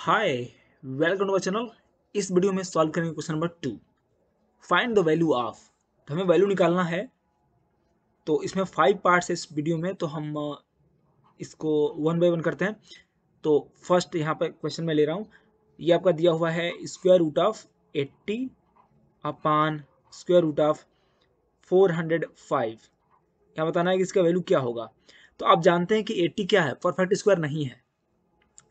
hi welcome to channel इस वीडियो में सॉल्व करेंगे question number two find the value of तो हमें वैल्यू निकालना है तो इसमें फाइव पार्ट्स है इस वीडियो में तो हम इसको वन बाय वन करते हैं तो फर्स्ट यहाँ पर क्वेश्चन मैं ले रहा हूँ ये आपका दिया हुआ है square root of eighty upon square root of four hundred five यहाँ बताना है कि इसका वैल्यू क्या होगा तो आप जानते हैं कि एट्टी क्या है परफेक्ट स्क्वायर नहीं है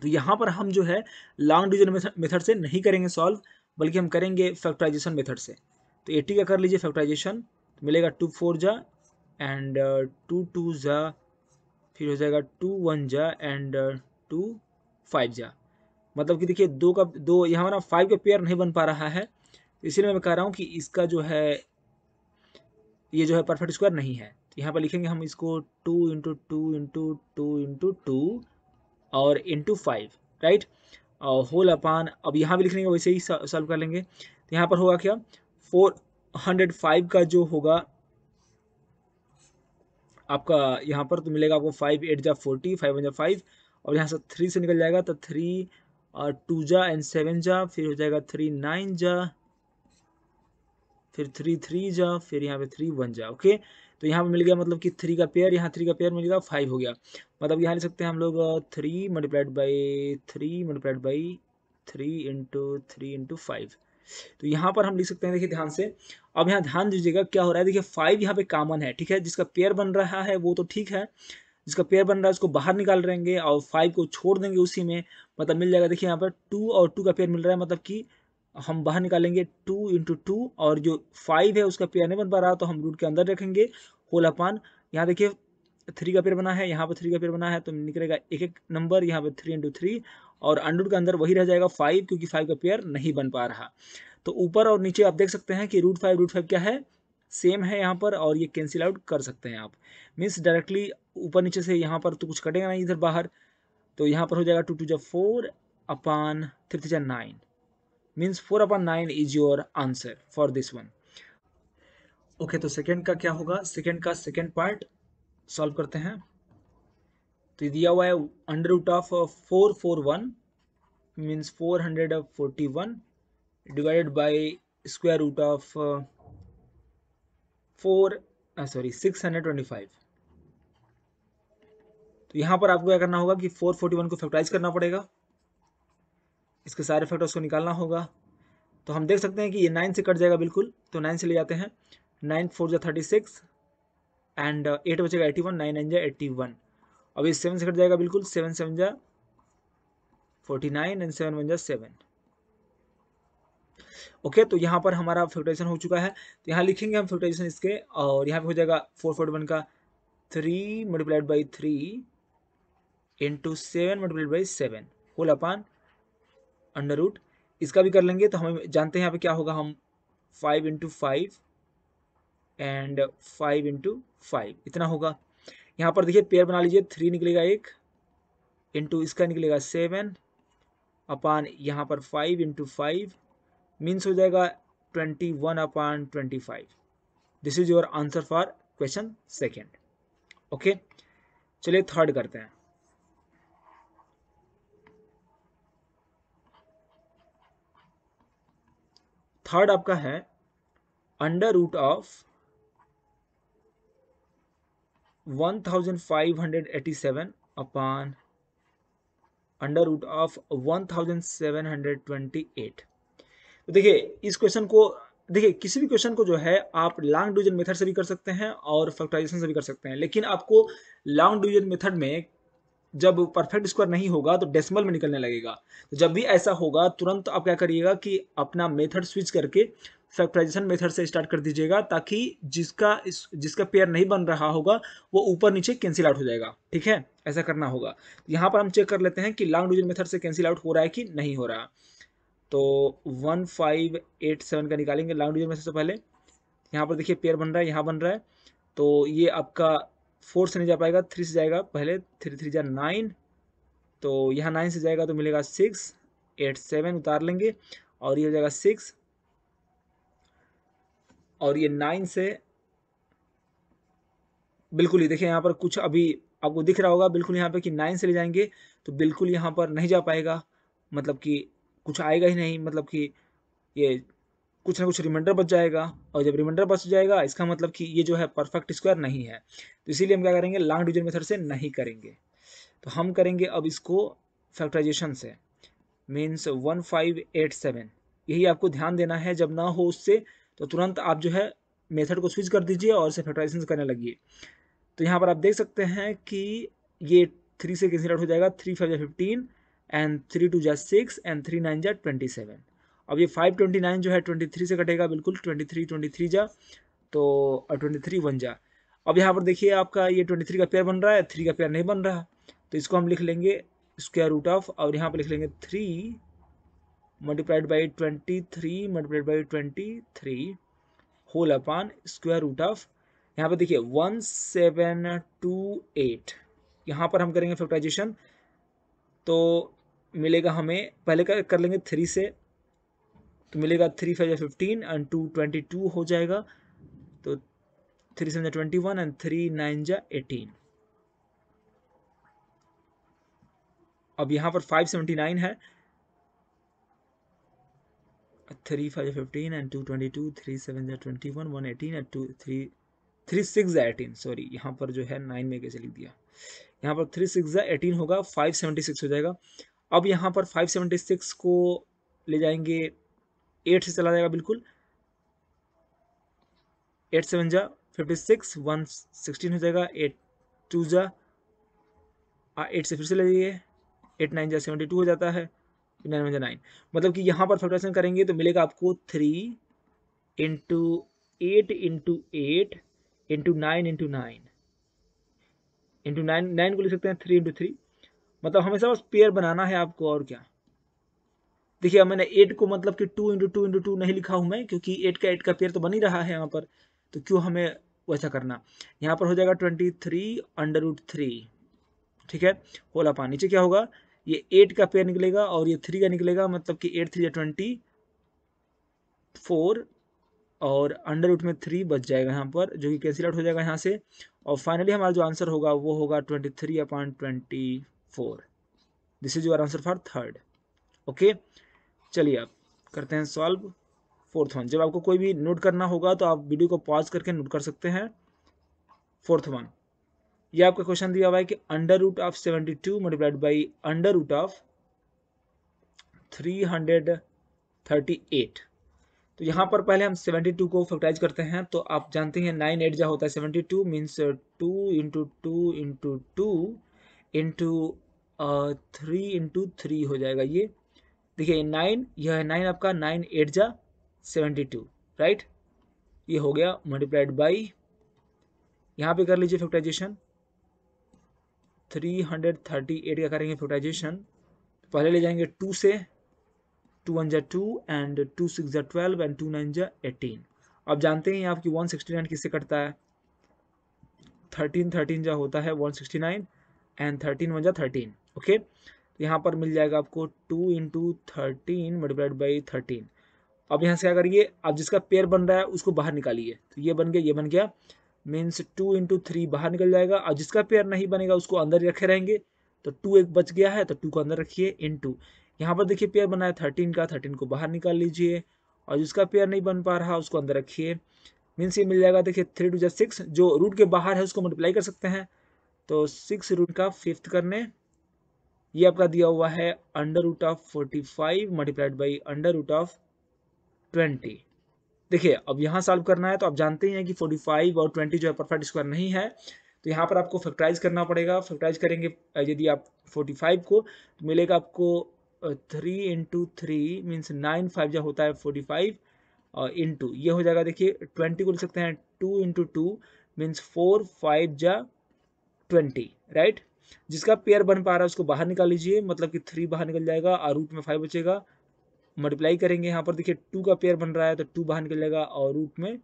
तो यहाँ पर हम जो है लॉन्ग डिविजन मेथड से नहीं करेंगे सॉल्व बल्कि हम करेंगे फैक्टराइजेशन मेथड से तो एट्टी का कर लीजिए फैक्टराइजेशन तो मिलेगा टू फोर जा एंड टू टू जा फिर हो जाएगा टू वन जा एंड टू फाइव जा मतलब कि देखिए दो का दो यहाँ हमारा फाइव का पेयर नहीं बन पा रहा है इसीलिए मैं कह रहा हूँ कि इसका जो है ये जो है परफेक्ट स्क्वायर नहीं है तो यहाँ पर लिखेंगे हम इसको two into two into two into two और इंटू फाइव राइट और होल अपान अब यहाँ भी लिख लेंगे वैसे ही सॉल्व कर लेंगे तो यहाँ पर होगा क्या फोर हंड्रेड फाइव का जो होगा आपका यहाँ पर तो मिलेगा आपको फाइव एट जा फोर्टी फाइव जा फाइव और यहाँ से थ्री से निकल जाएगा तो थ्री टू uh, जा एंड सेवन जा फिर हो जाएगा थ्री नाइन जा फिर थ्री थ्री जा फिर यहाँ पे थ्री वन जा ओके तो यहाँ पे मिल गया मतलब कि थ्री का पेयर यहाँ थ्री का पेयर मिल गया फाइव हो गया मतलब यहाँ ले सकते हैं हम लोग three multiplied by three multiplied by three into three into five तो यहाँ पर हम लिख सकते हैं देखिए ध्यान से अब यहाँ ध्यान दीजिएगा क्या हो रहा है देखिए फाइव यहाँ पे कॉमन है ठीक है जिसका पेयर बन रहा है वो तो ठीक है जिसका पेयर बन रहा है उसको बाहर निकाल रहेंगे और फाइव को छोड़ देंगे उसी में मतलब मिल जाएगा देखिए यहाँ पर टू और टू का पेयर मिल रहा है मतलब कि हम बाहर निकालेंगे टू इंटू टू और जो फाइव है उसका पेयर नहीं बन पा रहा तो हम रूट के अंदर रखेंगे होल अपान यहाँ देखिए थ्री का पेयर बना है यहाँ पर थ्री का पेयर बना है तो निकलेगा एक एक नंबर यहाँ पर थ्री इंटू थ्री और अंडरूट के अंदर वही रह जाएगा फाइव क्योंकि फाइव का पेयर नहीं बन पा रहा तो ऊपर और नीचे आप देख सकते हैं कि रूट फाइव रूट फाइव क्या है सेम है यहाँ पर और ये कैंसिल आउट कर सकते हैं आप मीन्स डायरेक्टली ऊपर नीचे से यहाँ पर तो कुछ कटेगा नहीं इधर बाहर तो यहाँ पर हो जाएगा टू टू जब four upon three three nine means four upon nine is your answer for this one okay तो सेकेंड का क्या होगा सेकेंड का सेकेंड पार्ट सॉल्व करते हैं तो दिया हुआ है under root of four four one means four hundred forty one divided by square root of four sorry six hundred twenty five तो यहाँ पर आपको क्या करना होगा कि फोर फोर्टी वन को फैक्टराइज करना पड़ेगा इसके सारे फैक्टर्स को निकालना होगा तो हम देख सकते हैं कि ये नाइन से कट जाएगा बिल्कुल तो नाइन से ले जाते हैं नाइन फोर जो थर्टी सिक्स एंड एट बचेगा एट्टी वन नाइन नाइन जो एट्टी वन अब ये सेवन से कट जाएगा बिल्कुल सेवन सेवन जा forty nine and seven one जा सेवन ओके तो यहाँ पर हमारा फ्यूटेशन हो चुका है तो यहाँ लिखेंगे हम फ्यूटेशन इसके और यहाँ पर हो जाएगा फोर फोर्टी वन का three multiplied by three into seven multiplied by seven whole upon under root इसका भी कर लेंगे तो हम जानते हैं यहाँ पे क्या होगा हम five into five and five into five इतना होगा यहाँ पर देखिए पेयर बना लीजिए थ्री निकलेगा एक इंटू इसका निकलेगा सेवन अपान यहाँ पर फाइव इंटू फाइव मीन्स हो जाएगा twenty one upon twenty five this is your answer for question second okay चलिए थर्ड करते हैं थर्ड आपका है under root of 1587 upon under root of 1728 तो देखिए इस क्वेश्चन को देखिए किसी भी क्वेश्चन को जो है आप लॉन्ग डिविजन मेथड से भी कर सकते हैं और फैक्टराइजेशन से भी कर सकते हैं लेकिन आपको लॉन्ग डिविजन मेथड में जब परफेक्ट स्क्वायर नहीं होगा तो डेसिमल में निकलने लगेगा तो जब भी ऐसा होगा तुरंत आप क्या करिएगा कि अपना मेथड स्विच करके फैक्टराइजेशन मेथड से स्टार्ट कर दीजिएगा ताकि जिसका जिसका पेयर नहीं बन रहा होगा वो ऊपर नीचे कैंसिल आउट हो जाएगा ठीक है ऐसा करना होगा यहाँ पर हम चेक कर लेते हैं कि लॉन्ग डिविजन मेथड से कैंसिल आउट हो रहा है कि नहीं हो रहा तो वन फाइव एट सेवन का निकालेंगे लॉन्ग डिविजन मेथड से पहले यहाँ पर देखिए पेयर बन रहा है यहाँ बन रहा है तो ये आपका फोर से नहीं जा पाएगा थ्री से जाएगा पहले थ्री थ्री जा नाइन तो यहाँ नाइन से जाएगा तो मिलेगा सिक्स एट सेवन उतार लेंगे और ये हो जाएगा सिक्स और ये नाइन से बिल्कुल ही देखिए यहाँ पर कुछ अभी आपको दिख रहा होगा बिल्कुल यहाँ पे कि नाइन से ले जाएंगे तो बिल्कुल यहाँ पर नहीं जा पाएगा मतलब कि कुछ आएगा ही नहीं मतलब कि ये कुछ ना कुछ रिमाइंडर बच जाएगा और जब रिमाइंडर बच जाएगा इसका मतलब कि ये जो है परफेक्ट स्क्वायर नहीं है तो इसीलिए हम क्या करेंगे लॉन्ग डिविजन मेथड से नहीं करेंगे तो हम करेंगे अब इसको फैक्टराइजेशन से means one five eight seven यही आपको ध्यान देना है जब ना हो उससे तो तुरंत आप जो है मेथड को स्विच कर दीजिए और इसे फैक्टराइजेशन करने लगिए तो यहाँ पर आप देख सकते हैं कि ये थ्री से कैंसिल आउट हो जाएगा थ्री फाइव या फिफ्टीन एंड थ्री टू जै सिक्स एंड थ्री नाइन जै ट्वेंटी सेवन अब ये फाइव ट्वेंटी नाइन जो है ट्वेंटी थ्री से कटेगा बिल्कुल ट्वेंटी थ्री ट्वेंटी थ्री जा तो ट्वेंटी थ्री वन जा अब यहाँ पर देखिए आपका ये ट्वेंटी थ्री का पेयर बन रहा है थ्री का पेयर नहीं बन रहा तो इसको हम लिख लेंगे स्क्वायर रूट ऑफ और यहाँ पर लिख लेंगे three multiplied by twenty three multiplied by twenty three whole upon square root of यहाँ पर देखिए वन सेवन टू एट यहाँ पर हम करेंगे फैक्टराइजेशन तो मिलेगा हमें पहले कर, कर लेंगे थ्री से तो मिलेगा थ्री फाइव या fifteen and two twenty two हो जाएगा तो three seven twenty one and three nine जा एटीन अब यहाँ पर फाइव सेवेंटी नाइन है three five fifteen and two twenty two three seven जा twenty one one eighteen and two three three six जा एटीन सॉरी यहाँ पर जो है नाइन में कैसे लिख दिया यहाँ पर थ्री सिक्स जा एटीन होगा फाइव सेवेंटी सिक्स हो जाएगा अब यहाँ पर फाइव सेवेंटी सिक्स को ले जाएंगे एट से चला जाएगा बिल्कुल एट सेवन जा फिफ्टी सिक्स वन सिक्सटीन हो जाएगा एट टू जा एट से फिर से ले जाइए एट नाइन जा सेवेंटी टू हो जाता है नाइन वन जा नाइन मतलब कि यहाँ पर फैक्टराइजेशन करेंगे तो मिलेगा आपको three into eight into eight into nine into nine into nine nine को लिख सकते हैं थ्री इंटू थ्री मतलब हमेशा बस पेयर बनाना है आपको और क्या देखिए मैंने एट को मतलब कि two into two into two नहीं लिखा हूं मैं क्योंकि एट का एट का पेयर तो बनी रहा है यहाँ पर तो क्यों हमें वैसा करना यहाँ पर हो जाएगा twenty three under root three ठीक है होला पा नीचे क्या होगा ये एट का पेयर निकलेगा और ये थ्री का निकलेगा मतलब कि एट थ्री ट्वेंटी फोर और अंडर रूट में थ्री बच जाएगा यहाँ पर जो कि कैंसिल आउट हो जाएगा यहाँ से और फाइनली हमारा जो आंसर होगा वो होगा twenty three upon twenty four this is your answer for third okay चलिए आप करते हैं सॉल्व फोर्थ वन जब आपको कोई भी नोट करना होगा तो आप वीडियो को पॉज करके नोट कर सकते हैं फोर्थ वन ये आपका क्वेश्चन दिया हुआ है कि under root of seventy two multiplied by under root of three hundred thirty eight तो यहाँ पर पहले हम सेवेंटी टू को फैक्टराइज करते हैं तो आप जानते हैं नाइन एट जहाँ होता है seventy two means two into two into two into three into three हो जाएगा ये देखिए नाइन यह है नाइन आपका नाइन एट जा सेवेंटी टू राइट ये हो गया मल्टीप्लाइड बाई यहाँ पे कर लीजिए factorisation three hundred thirty eight का करेंगे फिफ्टाइजेशन तो पहले ले जाएंगे टू से टू वन जा टू एंड टू सिक्स जा ट्वेल्व एंड टू नाइन जा एटीन अब जानते हैं आपकी वन सिक्सटी नाइन किससे कटता है थर्टीन थर्टीन जा होता है one sixty nine and thirteen one जा थर्टीन ओके तो यहाँ पर मिल जाएगा आपको two into thirteen multiplied by thirteen अब यहाँ से क्या करिए अब जिसका पेयर बन रहा है उसको बाहर निकालिए तो ये बन गया ये बन गया मीन्स टू इंटू थ्री बाहर निकल जाएगा और जिसका पेयर नहीं बनेगा उसको अंदर ही रखे रहेंगे तो टू एक बच गया है तो टू को अंदर रखिए इन टू यहाँ पर देखिए पेयर बना है थर्टीन का थर्टीन को बाहर निकाल लीजिए और जिसका पेयर नहीं बन पा रहा उसको अंदर रखिए मीन्स ये मिल जाएगा देखिए थ्री टू जै सिक्स जो रूट के बाहर है उसको मल्टीप्लाई कर सकते हैं तो सिक्स रूट का फिफ्थ करने ये आपका दिया हुआ है under root of forty five multiplied by under root of twenty देखिए अब यहाँ सॉल्व करना है तो आप जानते ही हैं कि 45 और 20 जो है परफेक्ट स्क्वायर नहीं है तो यहाँ पर आपको फैक्टराइज करना पड़ेगा फैक्टराइज करेंगे यदि आप 45 को तो मिलेगा आपको three into three means nine five जो होता है 45 और इंटू ये हो जाएगा देखिए 20 को लिख सकते हैं two into two means four five जा ट्वेंटी राइट जिसका पेयर बन पा रहा है उसको बाहर निकाल लीजिए मतलब कि थ्री बाहर निकल जाएगा और रूट में फाइव बचेगा मल्टीप्लाई करेंगे यहाँ पर देखिए टू का पेयर बन रहा है तो टू बाहर निकल जाएगा और रूट में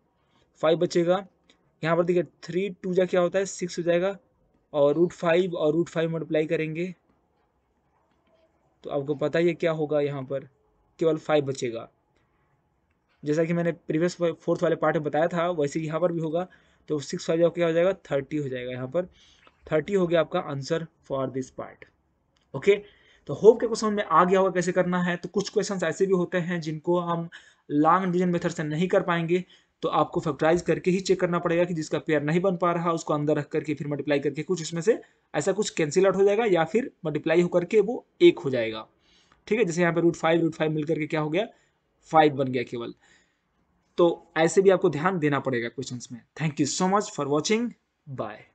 फाइव बचेगा यहाँ पर देखिए थ्री टू जा क्या होता है सिक्स हो जाएगा और रूट फाइव और रूट फाइव मल्टीप्लाई करेंगे तो आपको पता ही है क्या होगा यहाँ पर केवल फाइव बचेगा जैसा कि मैंने प्रीवियस फोर्थ वाले पार्ट में बताया था वैसे यहाँ पर भी होगा तो सिक्स फाइव क्या हो जाएगा थर्टी हो जाएगा यहाँ पर थर्टी हो गया आपका answer for this part okay तो होप के क्वेश्चन में आ गया होगा कैसे करना है तो कुछ क्वेश्चन ऐसे भी होते हैं जिनको हम लॉन्ग डिजन मेथड से नहीं कर पाएंगे तो आपको फैक्टराइज करके ही चेक करना पड़ेगा कि जिसका पेयर नहीं बन पा रहा उसको अंदर रख करके फिर मल्टीप्लाई करके कुछ इसमें से ऐसा कुछ कैंसिल आउट हो जाएगा या फिर मल्टीप्लाई होकर के वो एक हो जाएगा ठीक है जैसे यहाँ पे रूट फाइव रूट फाइव मिलकर के क्या हो गया फाइव बन गया केवल तो ऐसे भी आपको ध्यान देना पड़ेगा क्वेश्चन में thank you so much for watching bye